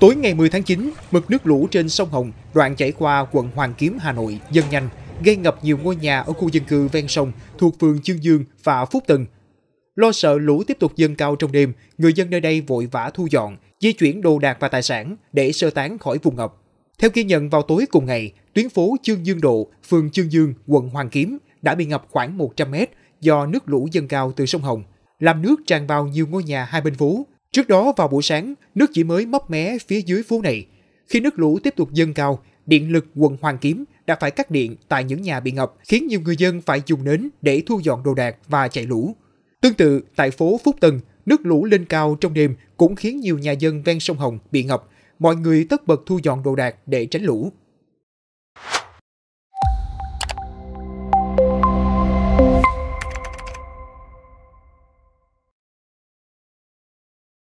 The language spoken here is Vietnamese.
Tối ngày 10 tháng 9, mực nước lũ trên sông Hồng, đoạn chảy qua quận Hoàng Kiếm, Hà Nội, dâng nhanh, gây ngập nhiều ngôi nhà ở khu dân cư ven sông thuộc phường Chương Dương và Phúc Tân. Lo sợ lũ tiếp tục dâng cao trong đêm, người dân nơi đây vội vã thu dọn, di chuyển đồ đạc và tài sản để sơ tán khỏi vùng ngập. Theo ghi nhận vào tối cùng ngày, tuyến phố Chương Dương Độ, phường Chương Dương, quận Hoàng Kiếm đã bị ngập khoảng 100 mét do nước lũ dâng cao từ sông Hồng làm nước tràn vào nhiều ngôi nhà hai bên phố. Trước đó vào buổi sáng, nước chỉ mới mấp mé phía dưới phố này. Khi nước lũ tiếp tục dâng cao, điện lực quận Hoàng Kiếm đã phải cắt điện tại những nhà bị ngập, khiến nhiều người dân phải dùng nến để thu dọn đồ đạc và chạy lũ. Tương tự, tại phố Phúc Tân, nước lũ lên cao trong đêm cũng khiến nhiều nhà dân ven sông Hồng bị ngập. Mọi người tất bật thu dọn đồ đạc để tránh lũ. Thank you